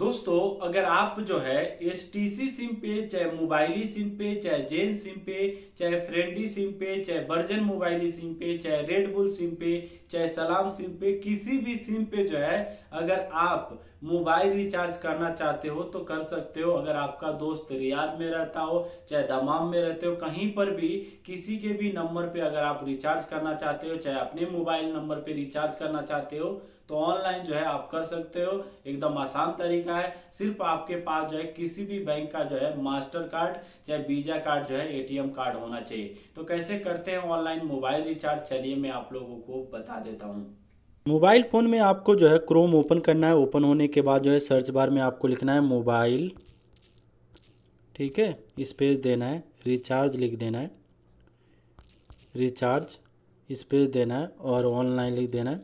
दोस्तों अगर आप जो है एस टी सी सिम पे चाहे मोबाइली सिम पे चाहे जेन सिम पे चाहे फ्रेंडी सिम पे चाहे वर्जन मोबाइली सिम पे चाहे रेड बुल सिम पे चाहे सलाम सिम पे किसी भी सिम पे जो है अगर आप मोबाइल रिचार्ज करना चाहते हो तो कर सकते हो अगर आपका दोस्त रियाज में रहता हो चाहे दमाम में रहते हो कहीं पर भी किसी के भी नंबर पे अगर आप रिचार्ज करना चाहते हो चाहे अपने मोबाइल नंबर पे रिचार्ज करना चाहते हो तो ऑनलाइन जो है आप कर सकते हो एकदम आसान तरीके तरीका है सिर्फ आपके पास जो है किसी भी बैंक का जो है मास्टर कार्ड चाहे वीजा कार्ड जो है एटीएम कार्ड होना चाहिए तो कैसे करते हैं ऑनलाइन मोबाइल रिचार्ज चलिए मैं आप लोगों को बता देता हूँ मोबाइल फ़ोन में आपको जो है क्रोम ओपन करना है ओपन होने के बाद जो है सर्च बार में आपको लिखना है मोबाइल ठीक है स्पेस देना है रिचार्ज लिख देना है रिचार्ज स्पेस देना है और ऑनलाइन लिख देना है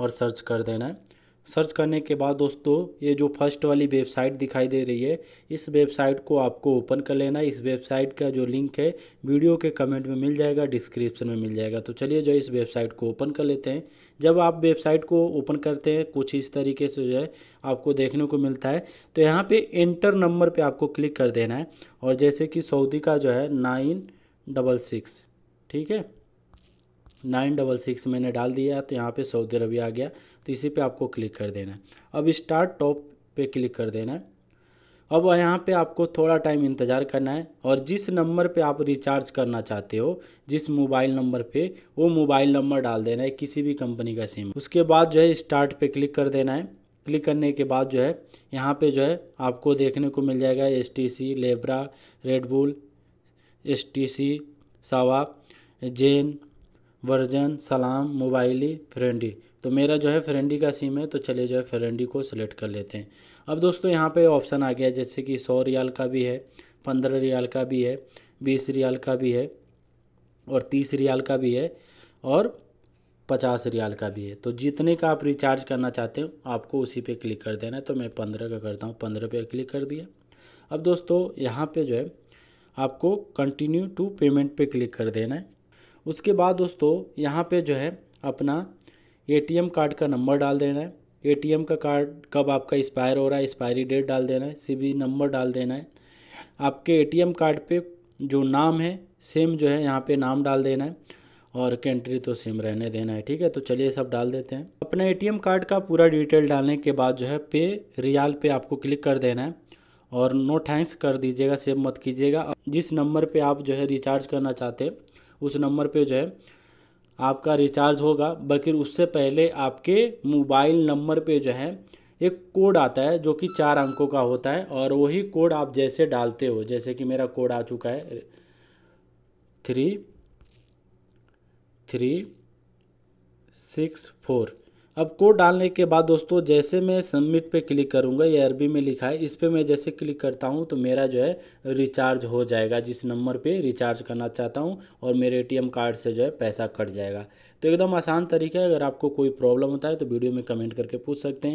और सर्च कर देना है सर्च करने के बाद दोस्तों ये जो फर्स्ट वाली वेबसाइट दिखाई दे रही है इस वेबसाइट को आपको ओपन कर लेना इस वेबसाइट का जो लिंक है वीडियो के कमेंट में मिल जाएगा डिस्क्रिप्शन में मिल जाएगा तो चलिए जो इस वेबसाइट को ओपन कर लेते हैं जब आप वेबसाइट को ओपन करते हैं कुछ इस तरीके से जो है आपको देखने को मिलता है तो यहाँ पर एंटर नंबर पर आपको क्लिक कर देना है और जैसे कि सऊदी का जो है नाइन डबल सिक्स ठीक है नाइन डबल सिक्स मैंने डाल दिया तो यहाँ पे सऊदी अरबिया आ गया तो इसी पे आपको क्लिक कर देना है अब स्टार्ट टॉप पे क्लिक कर देना है अब यहाँ पे आपको थोड़ा टाइम इंतज़ार करना है और जिस नंबर पे आप रिचार्ज करना चाहते हो जिस मोबाइल नंबर पे वो मोबाइल नंबर डाल देना है किसी भी कंपनी का सिम उसके बाद जो है स्टार्ट पे क्लिक कर देना है क्लिक करने के बाद जो है यहाँ पे जो है आपको देखने को मिल जाएगा एस टी सी लेब्रा रेडबुल एस टी सी सावा जेन वर्जन सलाम मोबाइली फ्रेंडी तो मेरा जो है फ्रेंडी का सिम है तो चलिए जो है फ्रेंडी को सिलेक्ट कर लेते हैं अब दोस्तों यहाँ पे ऑप्शन आ गया जैसे कि सौ रियाल का भी है पंद्रह रियाल का भी है बीस रियाल का भी है और तीस रियाल का भी है और पचास रियाल का भी है तो जितने का आप रिचार्ज करना चाहते हो आपको उसी पर क्लिक कर देना है तो मैं पंद्रह का करता हूँ पंद्रह पे क्लिक कर दिया अब दोस्तों यहाँ पर जो है आपको कंटिन्यू टू पेमेंट पे क्लिक कर देना है उसके बाद दोस्तों यहाँ पे जो है अपना एटीएम कार्ड का नंबर डाल देना है एटीएम का कार्ड कब आपका एक्सपायर हो रहा है एक्सपायरी डेट डाल देना है सी नंबर डाल देना है आपके ए कार्ड पर जो नाम है सेम जो है यहाँ पर नाम डाल देना है और कंट्री तो सेम रहने देना है ठीक है तो चलिए सब डाल देते हैं अपने एटीएम कार्ड का पूरा डिटेल डालने के बाद जो है पे रियाल पे आपको क्लिक कर देना है और नो थैंक्स कर दीजिएगा सेव मत कीजिएगा जिस नंबर पे आप जो है रिचार्ज करना चाहते हैं उस नंबर पे जो है आपका रिचार्ज होगा बल्कि उससे पहले आपके मोबाइल नंबर पे जो है एक कोड आता है जो कि चार अंकों का होता है और वही कोड आप जैसे डालते हो जैसे कि मेरा कोड आ चुका है थ्री थ्री सिक्स फोर अब कोड डालने के बाद दोस्तों जैसे मैं सबमिट पे क्लिक करूँगा ये अरबी में लिखा है इस पर मैं जैसे क्लिक करता हूँ तो मेरा जो है रिचार्ज हो जाएगा जिस नंबर पे रिचार्ज करना चाहता हूँ और मेरे एटीएम कार्ड से जो है पैसा कट जाएगा तो एकदम आसान तरीका है अगर आपको कोई प्रॉब्लम होता है तो वीडियो में कमेंट करके पूछ सकते हैं